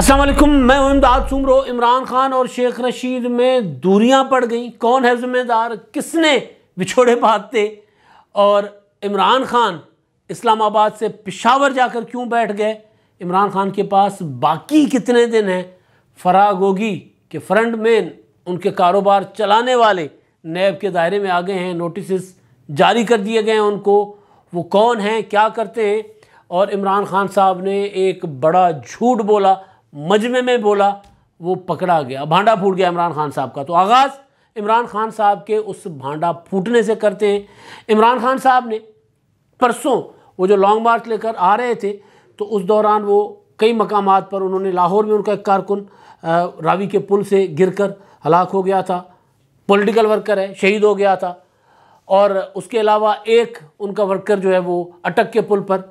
असलम मैं इमदाद सुमरो इमरान खान और शेख रशीद में दूरियां पड़ गई कौन है ज़िम्मेदार किसने बिछोड़े भागते और इमरान खान इस्लामाबाद से पिशावर जाकर क्यों बैठ गए इमरान खान के पास बाकी कितने दिन हैं फराग होगी के फ्रंट मैन उनके कारोबार चलाने वाले नैब के दायरे में आ गए हैं नोटिस जारी कर दिए गए हैं उनको वो कौन हैं क्या करते हैं और इमरान खान साहब ने एक बड़ा झूठ बोला मजमे में बोला वो पकड़ा गया भांडा फूट गया इमरान खान साहब का तो आगाज़ इमरान खान साहब के उस भांडा फूटने से करते हैं इमरान खान साहब ने परसों वो जो लॉन्ग मार्च लेकर आ रहे थे तो उस दौरान वो कई मकाम पर उन्होंने लाहौर में उनका एक कारकुन रावी के पुल से गिरकर हलाक हो गया था पॉलिटिकल वर्कर है शहीद हो गया था और उसके अलावा एक उनका वर्कर जो है वो अटक के पुल पर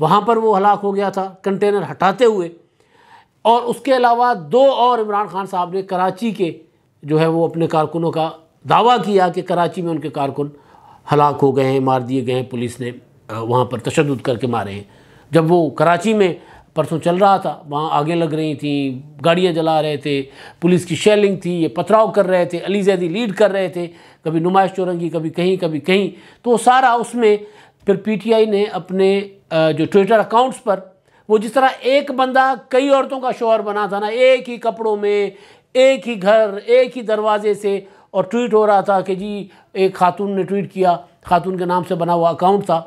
वहाँ पर वो हलाक हो गया था कंटेनर हटाते हुए और उसके अलावा दो और इमरान खान साहब ने कराची के जो है वो अपने कारकुनों का दावा किया कि कराची में उनके कारकुन हलाक हो गए हैं मार दिए गए हैं पुलिस ने वहाँ पर तशद करके मारे हैं जब वो कराची में परसों चल रहा था वहाँ आगे लग रही थी गाड़ियाँ जला रहे थे पुलिस की शेलिंग थी ये पथराव कर रहे थे अली जैदी लीड कर रहे थे कभी नुमाइश चौरंगी कभी कहीं कभी कहीं तो सारा उसमें फिर पीटीआई ने अपने जो ट्विटर अकाउंट्स पर वो जिस तरह एक बंदा कई औरतों का शोहर बना था ना एक ही कपड़ों में एक ही घर एक ही दरवाजे से और ट्वीट हो रहा था कि जी एक खातून ने ट्वीट किया खातून के नाम से बना हुआ अकाउंट था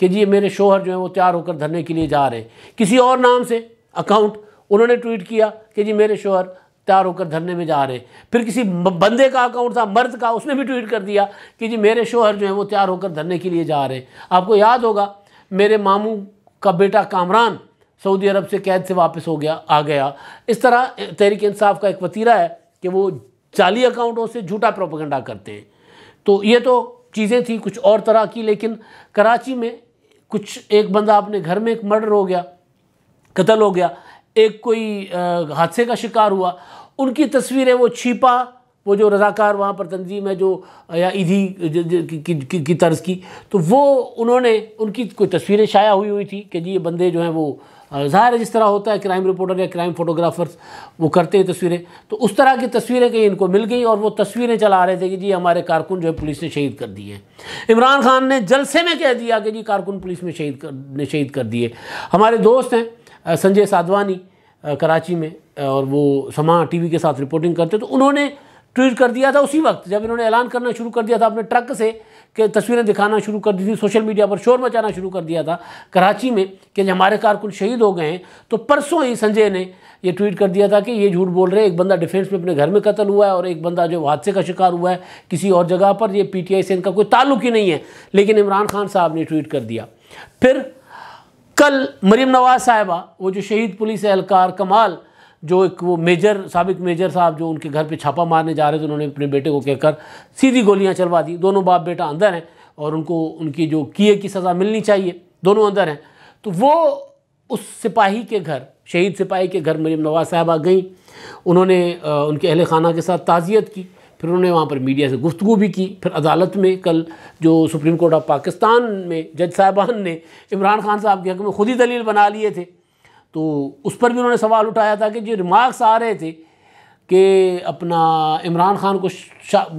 कि जी मेरे शोहर जो है वो तैयार होकर धरने के लिए जा रहे किसी और नाम से अकाउंट उन्होंने ट्वीट किया कि जी मेरे शोहर तैयार होकर धरने में जा रहे फिर किसी बंदे का अकाउंट था मर्द का उसने भी ट्वीट कर दिया कि जी मेरे शोहर जो है वो तैयार होकर धरने के लिए जा रहे आपको याद होगा मेरे मामू का बेटा कामरान सऊदी अरब से कैद से वापस हो गया आ गया इस तरह तहरीक इंसाफ का एक वतीरा है कि वो जाली अकाउंटों से झूठा प्रोपगंडा करते हैं तो ये तो चीज़ें थी कुछ और तरह की लेकिन कराची में कुछ एक बंदा अपने घर में एक मर्डर हो गया कत्ल हो गया एक कोई हादसे का शिकार हुआ उनकी तस्वीरें वो छिपा वो जो रज़ाकार वहाँ पर तंजीम है जो या ईदी की, तर्ज की तो वो उन्होंने उनकी कोई तस्वीरें शाया हुई हुई थी कि जी ये बंदे जो हैं वो ज़ाहिर है जिस तरह होता है क्राइम रिपोर्टर या क्राइम फोटोग्राफर्स वो करते हैं तस्वीरें तो उस तरह की तस्वीरें कहीं इनको मिल गई और वो तस्वीरें चला रहे थे कि जी हमारे कारकुन जो है पुलिस ने शहीद कर दिए इमरान खान ने जलसे में कह दिया कि जी कारकुन पुलिस में शहीद कर ने शहीद कर दिए हमारे दोस्त हैं संजय साधवानी कराची में और वो समा वी के साथ रिपोर्टिंग करते तो उन्होंने ट्वीट कर दिया था उसी वक्त जब इन्होंने ऐलान करना शुरू कर दिया था अपने ट्रक से के तस्वीरें दिखाना शुरू कर दी थी सोशल मीडिया पर शोर मचाना शुरू कर दिया था कराची में कि हमारे कारकुन शहीद हो गए हैं तो परसों ही संजय ने ये ट्वीट कर दिया था कि ये झूठ बोल रहे हैं एक बंदा डिफेंस में अपने घर में कत्ल हुआ है और एक बंदा जो हादसे का शिकार हुआ है किसी और जगह पर ये पीटीआई से इनका कोई ताल्लुक ही नहीं है लेकिन इमरान खान साहब ने ट्वीट कर दिया फिर कल मरीम नवाज साहिबा वो जो शहीद पुलिस एहलकार कमाल जो एक वो मेजर सबक मेजर साहब जो उनके घर पे छापा मारने जा रहे थे उन्होंने अपने बेटे को कहकर सीधी गोलियां चलवा दी दोनों बाप बेटा अंदर हैं और उनको उनकी जो किए की सज़ा मिलनी चाहिए दोनों अंदर हैं तो वो उस सिपाही के घर शहीद सिपाही के घर मरीम नवाज साहबा गई उन्होंने उनके अहल खाना के साथ ताज़ियत की फिर उन्होंने वहाँ पर मीडिया से गुफ्तु भी की फिर अदालत में कल जो सुप्रीम कोर्ट ऑफ पाकिस्तान में जज साहबान ने इमरान खान साहब के हक में ख़ुद ही दलील बना लिए थे तो उस पर भी उन्होंने सवाल उठाया था कि जो रिमार्क्स आ रहे थे कि अपना इमरान खान को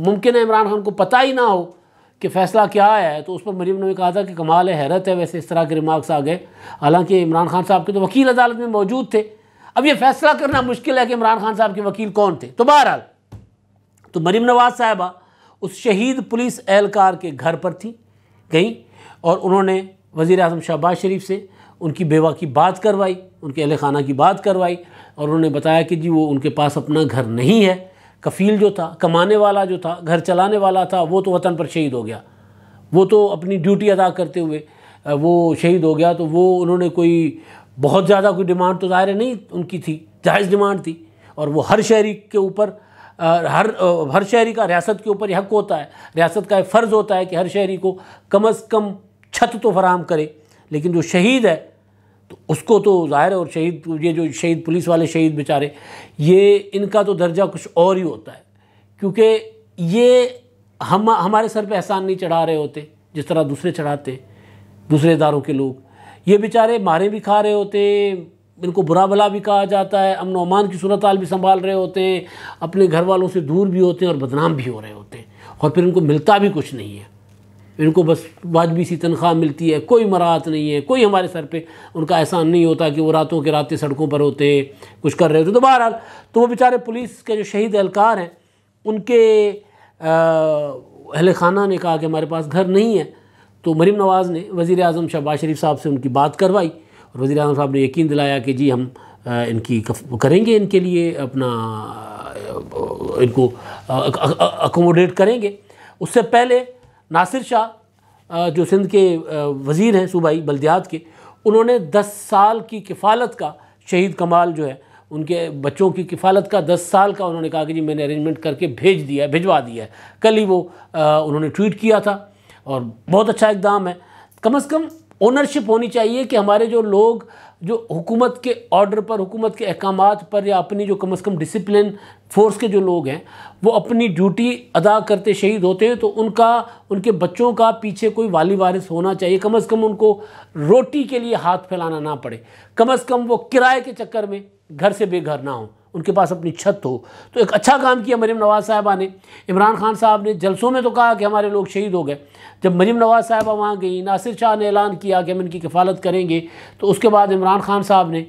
मुमकिन है इमरान खान को पता ही ना हो कि फ़ैसला क्या आया है तो उस पर मरीम ने कहा था कि कमाल है हैरत है वैसे इस तरह के रिमार्क्स आ गए हालांकि इमरान खान साहब के तो वकील अदालत में मौजूद थे अब ये फैसला करना मुश्किल है कि इमरान खान साहब के वकील कौन थे तो बहरहाल तो मरीम नवाज साहबा उस शहीद पुलिस एहलकार के घर पर थी गई और उन्होंने वज़ी अजम शहबाज शरीफ से उनकी बेवा की बात करवाई उनके अहल खाना की बात करवाई और उन्होंने बताया कि जी वो उनके पास अपना घर नहीं है कफ़ील जो था कमाने वाला जो था घर चलाने वाला था वो तो वतन पर शहीद हो गया वो तो अपनी ड्यूटी अदा करते हुए वो शहीद हो गया तो वो उन्होंने कोई बहुत ज़्यादा कोई डिमांड तो ज़ाहिर नहीं उनकी थी जायज़ डिमांड थी और वो हर शहरी के ऊपर हर हर शहरी का रियासत के ऊपर हक होता है रियासत का फ़र्ज़ होता है कि हर शहरी को कम अज़ कम छत तो फराम करे लेकिन जो शहीद है तो उसको तो जाहिर है और शहीद ये जो शहीद पुलिस वाले शहीद बेचारे ये इनका तो दर्जा कुछ और ही होता है क्योंकि ये हम हमारे सर पे एहसान नहीं चढ़ा रहे होते जिस तरह दूसरे चढ़ाते दूसरे इदारों के लोग ये बेचारे मारे भी खा रहे होते इनको बुरा भला भी कहा जाता है अमन अमान की सूरत भी संभाल रहे होते हैं अपने घर वालों से दूर भी होते हैं और बदनाम भी हो रहे होते हैं और फिर इनको मिलता भी कुछ नहीं है इनको बस वाजबी सी तनख्वाह मिलती है कोई मराहत नहीं है कोई हमारे सर पे उनका एहसान नहीं होता कि वो रातों के रातें सड़कों पर होते कुछ कर रहे होते तो बहरहाल तो वो बेचारे पुलिस के जो शहीद एहलकार हैं उनके अहल खाना ने कहा कि हमारे पास घर नहीं है तो मरीम नवाज़ ने वज़ी अजम शहबाज शरीफ साहब से उनकी बात करवाई और वज़ी अजम साहब ने यकीन दिलाया कि जी हम इनकी करेंगे इनके लिए अपना इनको अकोमोडेट करेंगे उससे पहले नासिर शाह जो सिंध के वज़ीर हैं सूबाई बल्दियात के उन्होंने दस साल की किफ़ालत का शहीद कमाल जो है उनके बच्चों की किफ़ालत का दस साल का उन्होंने कहा कि जी मैंने अरेंजमेंट करके भेज दिया है भिजवा दिया है कल ही वो उन्होंने ट्वीट किया था और बहुत अच्छा इकदाम है कम अज़ कम ओनरशिप होनी चाहिए कि हमारे जो लोग जो हुकूमत के ऑर्डर पर हुकूमत के अहकाम पर या अपनी जो कम अज़ कम डिसिप्लिन फोर्स के जो लोग हैं वो अपनी ड्यूटी अदा करते शहीद होते हैं तो उनका उनके बच्चों का पीछे कोई वाली वारिस होना चाहिए कम अज़ कम उनको रोटी के लिए हाथ फैलाना ना पड़े कम अज़ कम वो किराए के चक्कर में घर से बेघर ना हों उनके पास अपनी छत हो तो एक अच्छा काम किया मरीम नवाज़ साहबा ने इमरान खान साहब ने जलसों में तो कहा कि हमारे लोग शहीद हो गए जब मरीम नवाज़ साहबा वहाँ गई नासिर शाह ने ऐलान किया कि हम इनकी किफ़ालत करेंगे तो उसके बाद इमरान खान साहब ने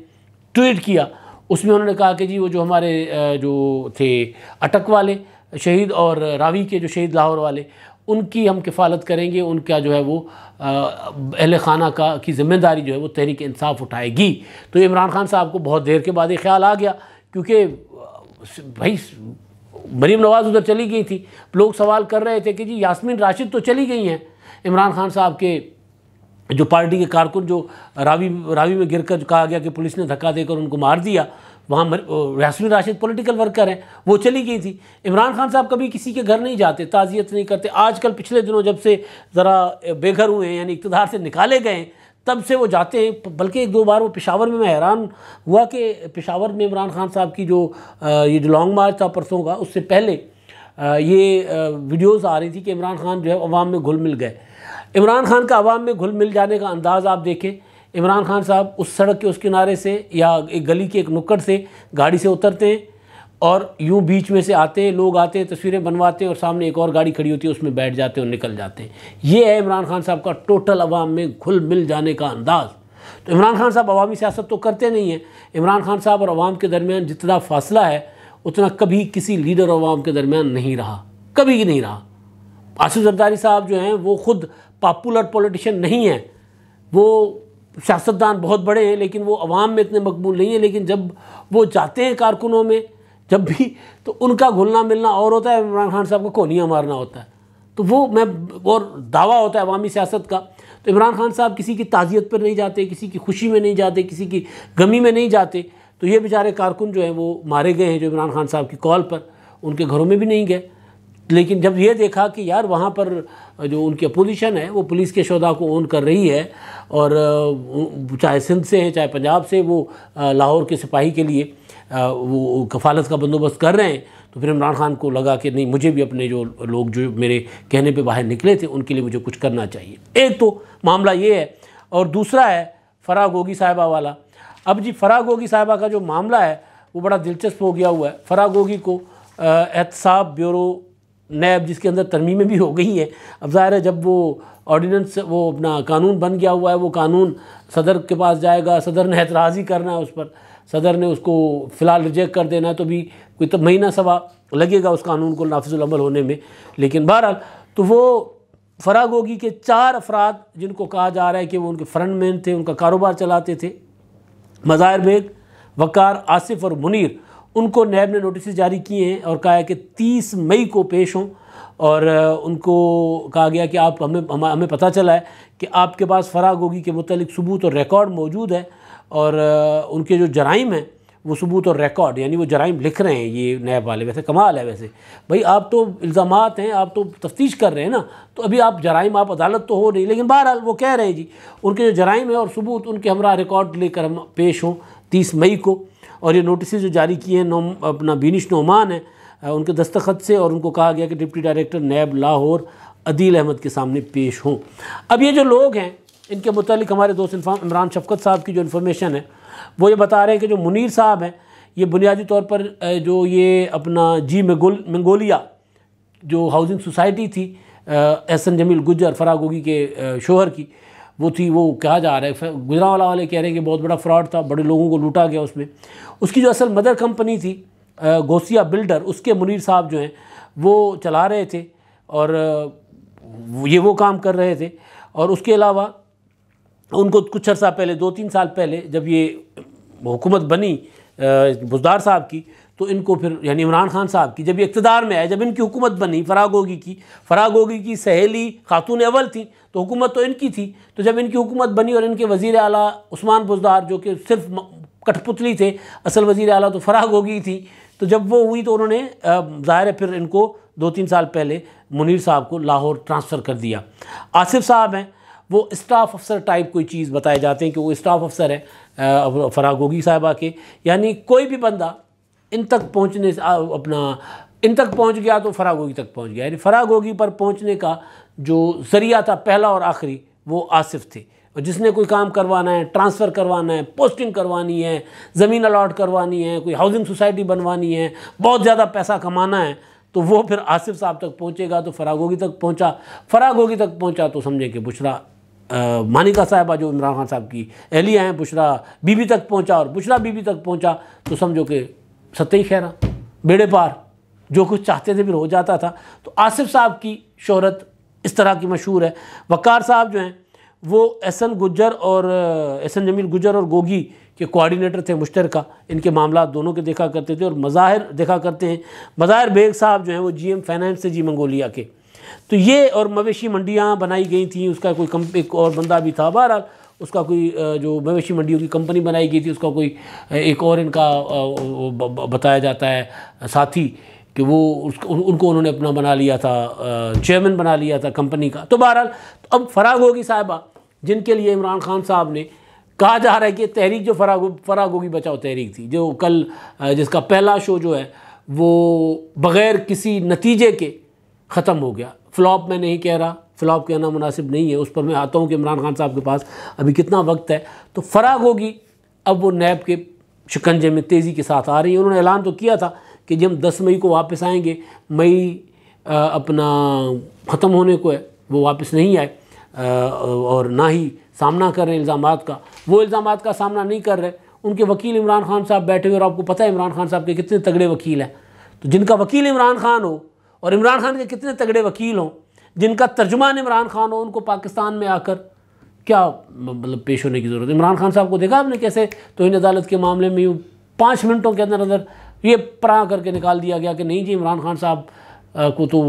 ट्वीट किया उसमें उन्होंने कहा कि जी वो जो हमारे जो थे अटक वाले शहीद और रावी के जो शहीद लाहौर वाले उनकी हम किफ़ालत करेंगे उनका जो है वो अहल खाना का की ज़िम्मेदारी जो है वो तहरीक इंसाफ उठाएगी तो इमरान खान साहब को बहुत देर के बाद ये ख्याल आ गया क्योंकि भाई मरीम नवाज़ उधर चली गई थी लोग सवाल कर रहे थे कि जी यासमीन राशिद तो चली गई हैं इमरान खान साहब के जो पार्टी के कारकुन जो रावी रावी में गिर कर कहा गया कि पुलिस ने धक्का देकर उनको मार दिया वहाँ यासमीन राशिद पॉलिटिकल वर्कर हैं वो चली गई थी इमरान खान साहब कभी किसी के घर नहीं जाते ताज़ियत नहीं करते आजकल पिछले दिनों जब से ज़रा बेघर हुए हैं यानी इकतदार से निकाले गए तब से वो जाते हैं बल्कि एक दो बार वो पिशावर में मैं हैरान हुआ कि पिशावर में इमरान खान साहब की जो ये जो लॉन्ग मार्च था परसों का उससे पहले ये वीडियोस आ रही थी कि इमरान खान जो है अवाम में घुल मिल गए इमरान खान का अवाम में घुल मिल जाने का अंदाज़ आप देखें इमरान खान साहब उस सड़क के उस किनारे से या एक गली के एक नुक्कड़ से गाड़ी से उतरते हैं और यूँ बीच में से आते हैं लोग आते हैं तस्वीरें बनवाते हैं और सामने एक और गाड़ी खड़ी होती है उसमें बैठ जाते हैं और निकल जाते हैं ये है इमरान खान साहब का टोटल अवाम में घुल मिल जाने का अंदाज़ तो इमरान खान साहब अवामी सियासत तो करते नहीं हैं इमरान खान साहब और अवाम के दरमियान जितना फासला है उतना कभी किसी लीडर और अवाम के दरमियान नहीं रहा कभी ही नहीं रहा आसिफ जरदारी साहब जो हैं वो खुद पॉपुलर पॉलिटिशियन नहीं हैं वो सियासतदान बहुत बड़े हैं लेकिन वो अवाम में इतने मकबूल नहीं हैं लेकिन जब वो जाते हैं कारकुनों में जब भी तो उनका घुलना मिलना और होता है इमरान खान साहब को कोलियाँ मारना होता है तो वो मैं और दावा होता है अवामी सियासत का तो इमरान खान साहब किसी की ताज़ियत पर नहीं जाते किसी की खुशी में नहीं जाते किसी की गमी में नहीं जाते तो ये बेचारे कारकुन जो हैं वो मारे गए हैं जो इमरान खान साहब की कॉल पर उनके घरों में भी नहीं गए लेकिन जब ये देखा कि यार वहाँ पर जो उनकी अपोजिशन है वो पुलिस के शोधा को ओन कर रही है और चाहे सिंध से हैं चाहे पंजाब से वो लाहौर के सिपाही के लिए वो कफालत का बंदोबस्त कर रहे हैं तो फिर इमरान खान को लगा कि नहीं मुझे भी अपने जो लोग जो मेरे कहने पे बाहर निकले थे उनके लिए मुझे कुछ करना चाहिए एक तो मामला ये है और दूसरा है फरा गोगी साहिबा वाला अब जी फरा गोगी साहिबा का जो मामला है वो बड़ा दिलचस्प हो गया हुआ है फरा गोगी को एहतसाब ब्यूरो नैब जिसके अंदर तरमीमें भी हो गई हैं अब ज़ाहिर है जब वो ऑर्डीनेंस वो अपना कानून बन गया हुआ है वो कानून सदर के पास जाएगा सदर ने एतराज़ ही करना है उस पर सदर ने उसको फ़िलहाल रिजेक्ट कर देना है तो भी कोई तो महीना सवा लगेगा उस कानून को नाफिजुलमल होने में लेकिन बहरहाल तो वो फराग होगी कि चार अफराद जिनको कहा जा रहा है कि वो उनके फ्रंट मैन थे उनका कारोबार चलाते थे मज़ाहिर बेग वक़ार आसिफ और मुनीर उनको नैब ने नोटिस जारी किए हैं और कहा है कि तीस मई को पेश हों और उनको कहा गया कि आप हमें हमें पता चला है कि आपके पास फराग होगी के मतलब सबूत और रिकॉर्ड मौजूद है और उनके जो जराइम हैं वो सबूत और रिकॉर्ड यानी वो जराइम लिख रहे हैं ये नैब वाले वैसे कमाल है वैसे भाई आप तो इल्ज़ाम हैं आप तो तफ्तीश कर रहे हैं ना तो अभी आप जराइम आप अदालत तो हो नहीं लेकिन बहरहाल वो कह रहे हैं जी उनके जो जराइम हैं और सबूत उनके हमरा रिकॉर्ड लेकर हम पेश हों तीस मई को और ये नोटिस जो जारी किए हैं नोम अपना बीनिश नोमान है उनके दस्तखत से और उनको कहा गया कि डिप्टी डायरेक्टर नैब लाहौर अदील अहमद के सामने पेश हों अब ये जो लोग हैं इनके मतलब हमारे दोस्त इमरान शफकत साहब की जो इन्फॉर्मेशन है वो ये बता रहे हैं कि जो मुनीर साहब हैं ये बुनियादी तौर पर जो ये अपना जी मंगोल मंगोलिया जो हाउसिंग सोसाइटी थी एहसन जमील गुजर फरागोगी के शोहर की वो थी वो कहा जा रहा है वाला वाले कह रहे हैं कि बहुत बड़ा फ्रॉड था बड़े लोगों को लूटा गया उसमें उसकी जो असल मदर कंपनी थी गोसिया बिल्डर उसके मुनीर साहब जो हैं वो चला रहे थे और ये वो काम कर रहे थे और उसके अलावा उनको कुछ अर्सा पहले दो तीन साल पहले जब ये हुकूमत बनी बुजदार साहब की तो इनको फिर यानी इमरान खान साहब की जब इकतदार में आए जब इनकी हुकूमत बनी फराग गोगी की फराग गोगी की सहेली खातून अवल थी तो हुकूमत तो इनकी थी तो जब इनकी हुकूमत बनी और इनके वजीर अली उस्मान बुजदार जो कि सिर्फ कठपुतली थे असल वजीर अली तो फराग गोगी थी तो जब वो हुई तो उन्होंने ज़ाहिर है फिर इनको दो तीन साल पहले मुनीर साहब को लाहौर ट्रांसफ़र कर दिया आसिफ साहब हैं वो स्टाफ अफसर टाइप कोई चीज़ बताए जाते हैं कि वो स्टाफ अफसर है फरागोगी साहबा के यानी कोई भी बंदा इन तक पहुँचने से अपना इन तक पहुँच गया तो फराग होगी तक पहुँच गया यानी फराग होगी पर पहुँचने का जो ज़रिया था पहला और आखिरी वो आसिफ थे और जिसने कोई काम करवाना है ट्रांसफ़र करवाना है पोस्टिंग करवानी है ज़मीन अलाट करवानी है कोई हाउसिंग सोसाइटी बनवानी है बहुत ज़्यादा पैसा कमाना है तो वो फिर आसिफ साहब तक पहुँचेगा तो फराग होगी तक पहुँचा फराग होगी तक पहुँचा तो समझें कि बुशरा मानिका साहबा जो इमरान खान साहब की अहलियाँ हैं बुशरा बीबी तक पहुँचा और बुशरा बीबी तक पहुँचा तो समझो कि सत्य ही खैरा बेड़े पार जो कुछ चाहते थे फिर हो जाता था तो आसिफ साहब की शहरत इस तरह की मशहूर है वक़ार साहब जो हैं वो एन गुजर और एन जमील गुजर और गोगी के कोऑर्डिनेटर थे मुश्तरका इनके मामला दोनों के देखा करते थे और मज़ाहिर देखा करते हैं मज़ाहिर बेग साहब जो हैं वो जीएम फाइनेंस से जी मंगोलिया के तो ये और मवेशी मंडियाँ बनाई गई थी उसका कोई कम एक और बंदा भी था बहरहाल उसका कोई जो मवेशी मंडियों की कंपनी बनाई गई थी उसका कोई एक और इनका बताया जाता है साथी कि वो उसको उनको उन्होंने अपना बना लिया था चेयरमैन बना लिया था कंपनी का तो बहरहाल तो अब फराग होगी साहबा जिनके लिए इमरान खान साहब ने कहा जा रहा है कि तहरीक जो फराग फराग होगी बचाओ तहरीक थी जो कल जिसका पहला शो जो है वो बग़ैर किसी नतीजे के ख़त्म हो गया फ्लॉप मैं नहीं कह रहा फ़िलहाल कहना मुनासिब नहीं है उस पर मैं आता हूँ कि इमरान खान साहब के पास अभी कितना वक्त है तो फ़राग होगी अब वो नैब के शिकंजे में तेज़ी के साथ आ रही है उन्होंने ऐलान तो किया था कि जब दस मई को वापस आएंगे मई अपना ख़त्म होने को है वो वापस नहीं आए और ना ही सामना कर रहे हैं इल्ज़ाम का वो इल्ज़ाम का सामना नहीं कर रहे उनके वकील इमरान खान साहब बैठे हुए और आपको पता है इमरान खान साहब के कितने तगड़े वकील हैं तो जिनका वकील इमरान खान हो और इमरान खान के कितने तगड़े वकील हों जिनका तर्जुमान इमरान खान हो उनको पाकिस्तान में आकर क्या मतलब पेश होने की ज़रूरत इमरान खान साहब को देखा आपने कैसे तो इन अदालत के मामले में पाँच मिनटों के अंदर अंदर ये परा करके निकाल दिया गया कि नहीं जी इमरान खान साहब को तो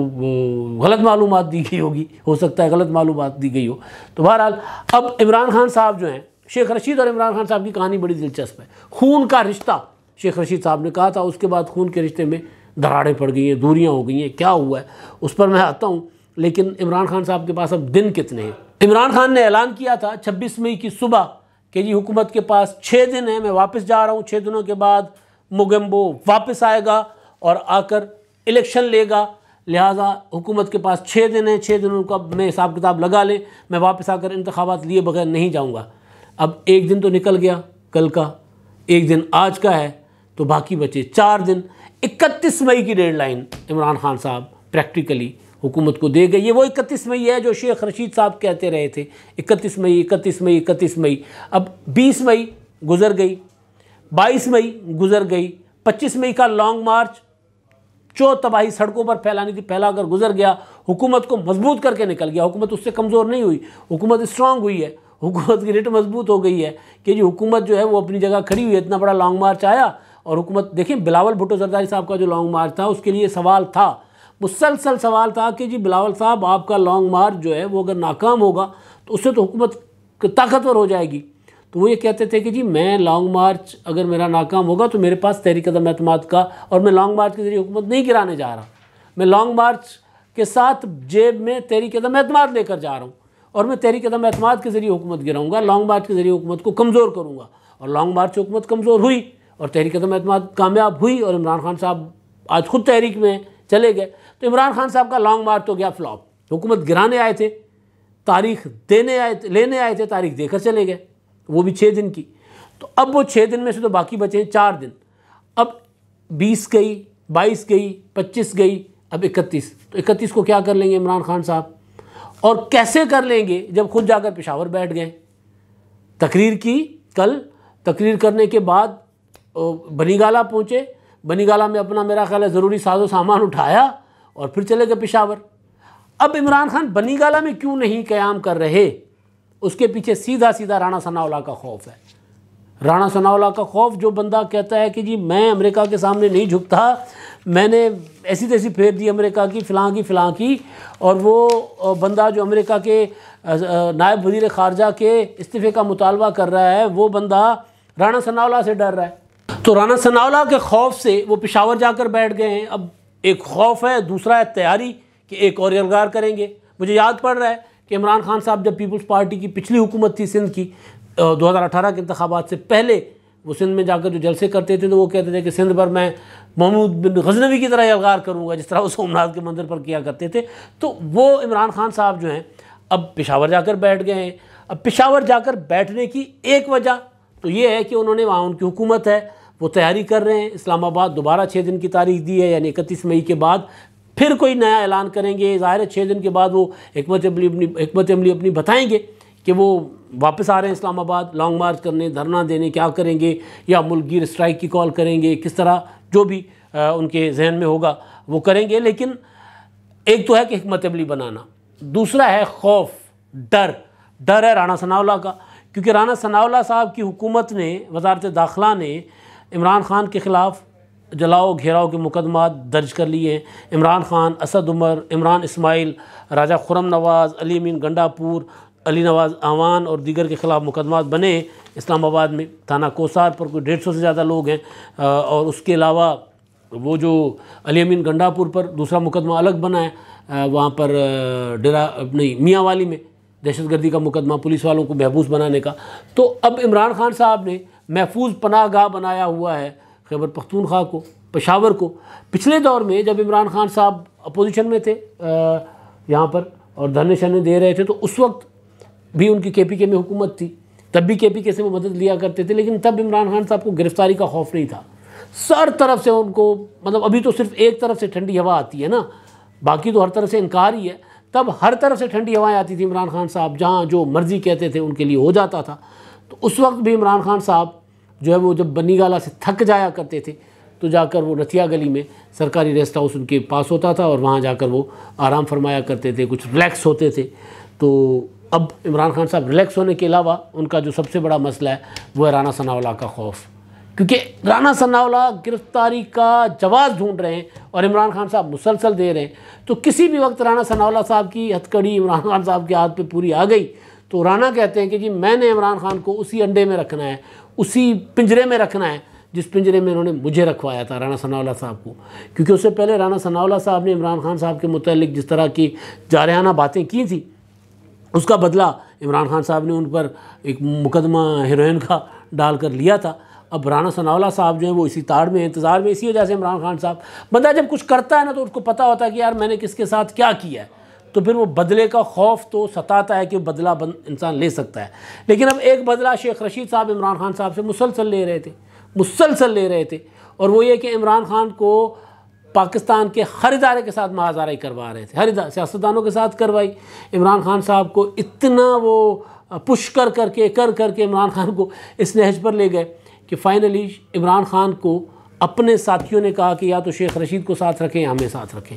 गलत मालूम दी गई होगी हो सकता है गलत मालूम दी गई हो तो बहरहाल अब इमरान खान साहब जो हैं शेख रशीद और इमरान खान साहब की कहानी बड़ी दिलचस्प है खून का रिश्ता शेख रशीद साहब ने कहा था उसके बाद खून के रिश्ते में दराड़ें पड़ गई हैं दूरियाँ हो गई हैं क्या हुआ है उस पर मैं आता हूँ लेकिन इमरान खान साहब के पास अब दिन कितने हैं इमरान खान ने ऐलान किया था 26 मई की सुबह कि जी हुकूमत के पास छः दिन हैं मैं वापस जा रहा हूँ छः दिनों के बाद मुगम्बो वापस आएगा और आकर इलेक्शन लेगा लिहाजा हुकूमत के पास छः दिन हैं छः दिनों का मैं हिसाब किताब लगा लें मैं वापस आकर इंतबात लिए बगैर नहीं जाऊँगा अब एक दिन तो निकल गया कल का एक दिन आज का है तो बाकी बचे चार दिन इकतीस मई की डेडलाइन इमरान खान साहब प्रैक्टिकली हुकूमत को दे गई ये वो इकतीस मई है जो शेख रशीद साहब कहते रहे थे इकतीस मई इकतीस मई इकतीस मई अब बीस मई गुजर गई बाईस मई गुजर गई पच्चीस मई का लॉन्ग मार्च जो तबाही सड़कों पर फैलानी थी फैला कर गुजर गया हुकूमत को मजबूत करके निकल गया हुकूमत उससे कमज़ोर नहीं हुई हुकूमत स्ट्रांग हुई है हुकूमत की रेट मजबूत हो गई है कि जी हुकूमत जो है वो अपनी जगह खड़ी हुई है इतना बड़ा लॉन्ग मार्च आया और हुकूमत देखें बिलावल भुट्टो सरदारी साहब का जो लॉन्ग मार्च था उसके लिए सवाल था मुसलसल सवाल था कि जी बिलावल साहब आपका लॉन्ग मार्च जो है वो अगर नाकाम होगा तो उससे तो हुकूमत ताकतवर हो जाएगी तो वो ये कहते थे कि जी मैं लॉन्ग मार्च अगर मेरा नाकाम होगा तो मेरे पास तहरीक कदम अहतम का और मैं लॉन्ग मार्च के जरिए हुकूमत नहीं गिराने जा रहा मैं लॉन्ग मार्च के साथ जेब में तहरीक कदम अहतम लेकर जा रहा हूँ और मैं तहरीक कदम अहतम के ज़रिए हुकूमत गिराऊंगा लॉन्ग मार्च के ज़रिए हुकूमत को कमज़ोर करूँगा और लॉन्ग मार्च हुकूमत कमज़ोर हुई और तहरीक कदम अहतम कामयाब हुई और इमरान खान साहब आज खुद तहरीक में चले गए तो इमरान खान साहब का लॉन्ग मार्च तो गया फ्लॉप हुकूमत गिराने आए थे तारीख देने आए थे लेने आए थे तारीख देकर चले गए वो भी छः दिन की तो अब वो छः दिन में से तो बाकी बचे हैं चार दिन अब बीस गई बाईस गई पच्चीस गई अब इकतीस तो इकतीस को क्या कर लेंगे इमरान खान साहब और कैसे कर लेंगे जब खुद जाकर पेशावर बैठ गए तकरीर की कल तकरीर करने के बाद बनीगाला पहुँचे बनीगाला में अपना मेरा ख्याल है ज़रूरी साजो सामान उठाया और फिर चले गए पिशावर अब इमरान खान बनीगाला में क्यों नहीं क्याम कर रहे उसके पीछे सीधा सीधा राणा सनावला का खौफ है राणा सनावला का खौफ जो बंदा कहता है कि जी मैं अमेरिका के सामने नहीं झुकता मैंने ऐसी तैसी फेर दी अमेरिका की फ़िलहाल की फ़िलहाल की और वो बंदा जो अमेरिका के नायब वजीर खारजा के इस्तीफ़े का मुतालबा कर रहा है वो बंदा राणा सनावला से डर रहा है तो राना सनावला के खौफ से वो पिशावर जाकर बैठ गए हैं अब एक खौफ है दूसरा है तैयारी कि एक और यलगार करेंगे मुझे याद पड़ रहा है कि इमरान खान साहब जब पीपल्स पार्टी की पिछली हुकूमत थी सिंध की दो हज़ार अठारह के इंतबात से पहले वो सिंध में जाकर जो जलसे करते थे तो वो कहते थे कि सिंध पर मैं महमूद बिन गजनवी की तरह यलगार करूँगा जिस तरह वो सोमनाथ के मंदिर पर किया करते थे तो वो इमरान खान साहब जो हैं अब पेशावर जाकर बैठ गए हैं अब पेशावर जाकर बैठने की एक वजह तो ये है कि उन्होंने वहाँ उनकी हुकूमत है वो तैयारी कर रहे हैं इस्लामाबाद दोबारा छः दिन की तारीख दी है यानी इकतीस मई के बाद फिर कोई नया ऐलान करेंगे ज़ाहिर छः दिन के बाद वो हमत अमली अपनी हमत अमली अपनी बताएंगे कि वो वापस आ रहे हैं इस्लामाबाद लॉन्ग मार्च करने धरना देने क्या करेंगे या मुलगिर स्ट्राइक की कॉल करेंगे किस तरह जो भी आ, उनके जहन में होगा वो करेंगे लेकिन एक तो है कि हमत अमली बनाना दूसरा है खौफ डर डर है राना सनावला का क्योंकि राना सनावला साहब की हुकूमत ने वजारत दाखिला ने इमरान खान के ख़िलाफ़ जलाओ घेराव के मुकदमा दर्ज कर लिए हैं इमरान खान असद उमर इमरान इस्माइल राजा खुरम नवाज़ अली मीन गंडापुर अली नवाज़ आवान और दीगर के ख़िलाफ़ मुकदमा बने इस्लामाबाद में थाना कोसार पर कोई डेढ़ सौ से ज़्यादा लोग हैं और उसके अलावा वो जो अली अमीन गंडापुर पर दूसरा मुकदमा अलग बना है वहाँ पर डेरा नहीं मियाँ वाली में दहशतगर्दी का मुकदमा पुलिस वालों को महबूस बनाने का तो अब इमरान खान साहब ने महफूज पना गाह बनाया हुआ है खैबर पख्तूनख्वा को पेशावर को पिछले दौर में जब इमरान खान साहब अपोजिशन में थे यहाँ पर और धरने शरने दे रहे थे तो उस वक्त भी उनकी के पी के में हुकूमत थी तब भी के पी के से वो मदद लिया करते थे लेकिन तब इमरान खान साहब को गिरफ्तारी का खौफ नहीं था सर तरफ से उनको मतलब अभी तो सिर्फ एक तरफ से ठंडी हवा आती है ना बाकी तो हर तरफ से इनकार ही है तब हर तरफ से ठंडी हवाएं आती थी इमरान खान साहब जहाँ जो मर्ज़ी कहते थे उनके लिए हो जाता था तो उस वक्त भी इमरान खान साहब जो है वो जब बनी गाला से थक जाया करते थे तो जाकर वो रथिया गली में सरकारी रेस्ट हाउस उनके पास होता था और वहाँ जाकर वो आराम फरमाया करते थे कुछ रिलैक्स होते थे तो अब इमरान खान साहब रिलैक्स होने के अलावा उनका जो सबसे बड़ा मसला है वो है राना सनावला का खौफ क्योंकि राना सनावला गिरफ्तारी का जवाब ढूंढ रहे हैं और इमरान खान साहब मुसलसल दे रहे हैं तो किसी भी वक्त राना सनावला साहब की हथकड़ी इमरान खान साहब के हाथ पे पूरी आ गई तो राना कहते हैं कि जी मैंने इमरान खान को उसी अंडे में रखना है उसी पिंजरे में रखना है जिस पिंजरे में उन्होंने मुझे रखवाया था राना सनावला साहब को क्योंकि उससे पहले राना सनावला साहब ने इमरान खान साहब के मुतलिक जिस तरह की जारहाना बातें की थी उसका बदला इमरान खान साहब ने उन पर एक मुकदमा हीरोइन का डाल कर लिया था अब राना सनावला साहब जो है वो इसी ताड़ में इंतज़ार में इसी वजह से इमरान खान साहब बंदा जब कुछ करता है ना तो उसको पता होता है कि यार मैंने किसके साथ क्या किया है तो फिर वो बदले का खौफ तो सताता है कि बदला बन इंसान ले सकता है लेकिन अब एक बदला शेख रशीद साहब इमरान खान साहब से मुसलसल ले रहे थे मुसलसल ले रहे थे और वो ये कि इमरान खान को पाकिस्तान के हर इदारे के साथ महाजाराई करवा रहे थे हर सियासतदानों के साथ करवाई इमरान खान साहब को इतना वो पुश कर करके कर करके इमरान खान को इस नहज पर ले गए कि फ़ाइनली इमरान खान को अपने साथियों ने कहा कि या तो शेख रशीद को साथ रखें या हमें साथ रखें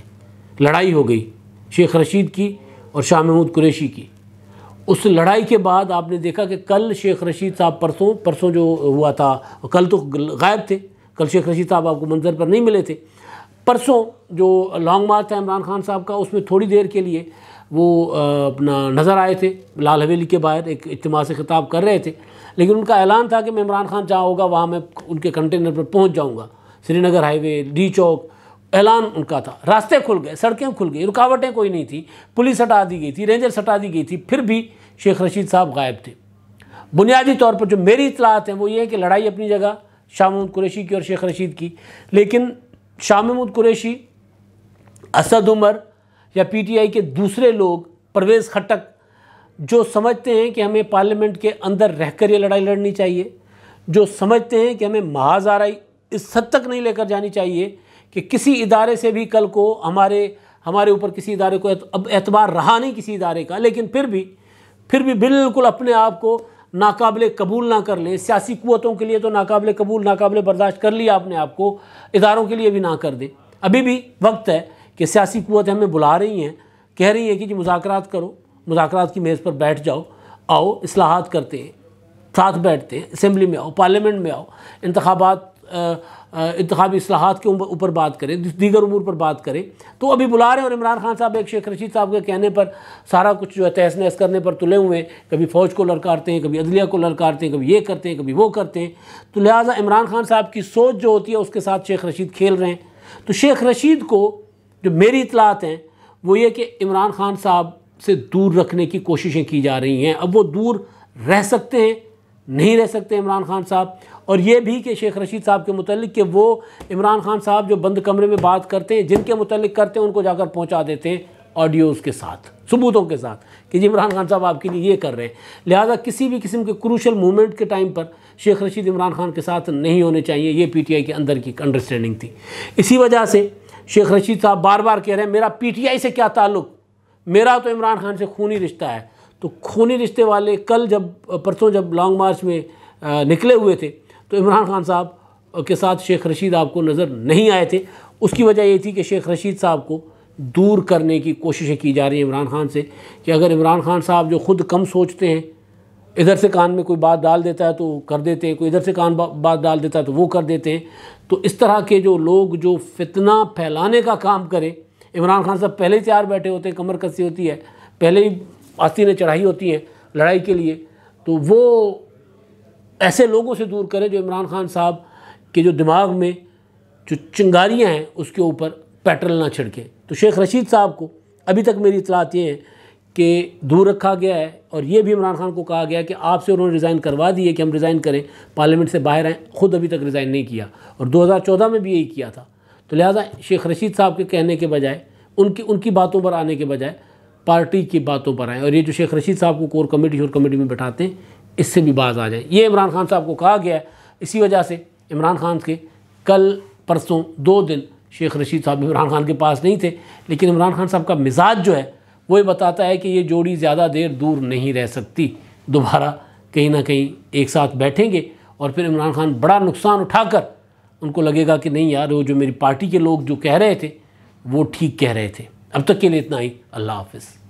लड़ाई हो गई शेख रशीद की और शाह महमूद कुरेशी की उस लड़ाई के बाद आपने देखा कि कल शेख रशीद साहब परसों परसों जो हुआ था कल तो गायब थे कल शेख रशीद साहब आपको मंजर पर नहीं मिले थे परसों जो लॉन्ग मार्च था इमरान खान साहब का उसमें थोड़ी देर के लिए वो अपना नज़र आए थे लाल हवेली के बाहर एक इज्तम से खिताब कर रहे थे लेकिन उनका ऐलान था कि मैं इमरान खान जहाँ होगा वहाँ मैं उनके कंटेनर पर पहुँच जाऊँगा श्रीनगर हाईवे डी चौक ऐलान उनका था रास्ते खुल गए सड़कें खुल गई रुकावटें कोई नहीं थी पुलिस हटा दी गई थी रेंजर्स हटा दी गई थी फिर भी शेख रशीद साहब गायब थे बुनियादी तौर पर जो मेरी इतलात हैं वो ये है कि लड़ाई अपनी जगह शाह महमूद कुरैशी की और शेख रशीद की लेकिन शाह महमूद कुरैशी असद उमर या पीटीआई के दूसरे लोग परवेज़ खट्टक जो समझते हैं कि हमें पार्लियामेंट के अंदर रहकर ये लड़ाई लड़नी चाहिए जो समझते हैं कि हमें महाज रही इस हद तक नहीं लेकर जानी चाहिए कि किसी इदारे से भी कल को हमारे हमारे ऊपर किसी इदारे को अब एतबार रहा नहीं किसी इदारे का लेकिन फिर भी फिर भी बिल्कुल अपने आप को नाकबले कबूल ना कर लें सियासी क़वतों के लिए तो नाकबले कबूल नाकबले बर्दाश्त कर लिया आपने को इदारों के लिए भी ना कर दें अभी भी वक्त है कि सियासी क़वतें हमें बुला रही हैं कह रही हैं कि जी मुजाकर करो मुजात की मेज़ पर बैठ जाओ आओ असलाहत करते हैं साथ बैठते हैं असम्बली में आओ पार्लियामेंट में आओ इंतबात इंतबी असलाहत के ऊपर बात करें दीगर उमूर पर बात करें तो अभी बुला रहे हैं और इमरान खान साहब एक शेख रशीद साहब के कहने पर सारा कुछ जो है तहस नहस करने पर तुले हुए हैं कभी फ़ौज को लड़कारते हैं कभी अदलिया को लड़कारते हैं कभी ये करते हैं कभी वो करते हैं तो लिहाजा इमरान खान साहब की सोच जो होती है उसके साथ शेख रशीद खेल रहे हैं तो शेख रशीद को जो मेरी इतलात हैं वो ये कि इमरान खान साहब से दूर रखने की कोशिशें की जा रही हैं अब वो दूर रह सकते हैं नहीं रह सकते इमरान खान साहब और ये भी कि शेख रशीद साहब के मतलब कि वो इमरान खान साहब जो बंद कमरे में बात करते हैं जिनके मतलब करते हैं उनको जाकर पहुँचा देते हैं ऑडियोज़ के साथ सबूतों के साथ कि जी इमरान खान साहब आपके लिए ये कर रहे हैं लिहाजा किसी भी किस्म के क्रूशल मोमेंट के टाइम पर शेख रशीद इमरान खान के साथ नहीं होने चाहिए ये आई के अंदर की अंडरस्टैंडिंग थी इसी वजह से शेख रशीद साहब बार बार कह रहे हैं मेरा पीटीआई से क्या ताल्लुक मेरा तो इमरान खान से खूनी रिश्ता है तो खूनी रिश्ते वाले कल जब परसों जब लॉन्ग मार्च में निकले हुए थे तो इमरान खान साहब के साथ शेख रशीद आपको नज़र नहीं आए थे उसकी वजह ये थी कि शेख रशीद साहब को दूर करने की कोशिशें की जा रही हैं इमरान खान से कि अगर इमरान खान साहब जो खुद कम सोचते हैं इधर से कान में कोई बात डाल देता है तो कर देते हैं कोई इधर से कान बा, बात डाल देता है तो वो कर देते हैं तो इस तरह के जो लोग जो फितना फैलाने का काम करें इमरान खान साहब पहले ही तैयार बैठे होते हैं कमर कसी होती है पहले ही आस्तीनें चढ़ाई होती हैं लड़ाई के लिए तो वो ऐसे लोगों से दूर करें जो इमरान खान साहब के जो दिमाग में जो चिंगारियाँ हैं उसके ऊपर पेट्रोल ना छिड़कें तो शेख रशीद साहब को अभी तक मेरी इतलात ये है कि दूर रखा गया है और ये भी इमरान खान को कहा गया है कि आपसे उन्होंने रिज़ाइन करवा दिए कि हम रिज़ाइन करें पार्लियामेंट से बाहर आएँ खुद अभी तक रिज़ाइन नहीं किया और 2014 में भी यही किया था तो लिहाजा शेख रशीद साहब के कहने के बजाय उनकी उनकी बातों पर आने के बजाय पार्टी की बातों पर आएँ और ये जो शेख रशीद साहब को कोर कमेटी शोर कमेटी में बैठाते हैं इससे भी बाज आ जाए ये इमरान खान साहब को कहा गया है इसी वजह से इमरान खान के कल परसों दो दिन शेख रशीद साहब इमरान खान के पास नहीं थे लेकिन इमरान खान साहब का मिजाज जो है वो ये बताता है कि ये जोड़ी ज़्यादा देर दूर नहीं रह सकती दोबारा कहीं ना कहीं एक साथ बैठेंगे और फिर इमरान खान बड़ा नुकसान उठाकर उनको लगेगा कि नहीं यार वो जो मेरी पार्टी के लोग जो कह रहे थे वो ठीक कह रहे थे अब तक के लिए इतना ही अल्लाह हाफिज़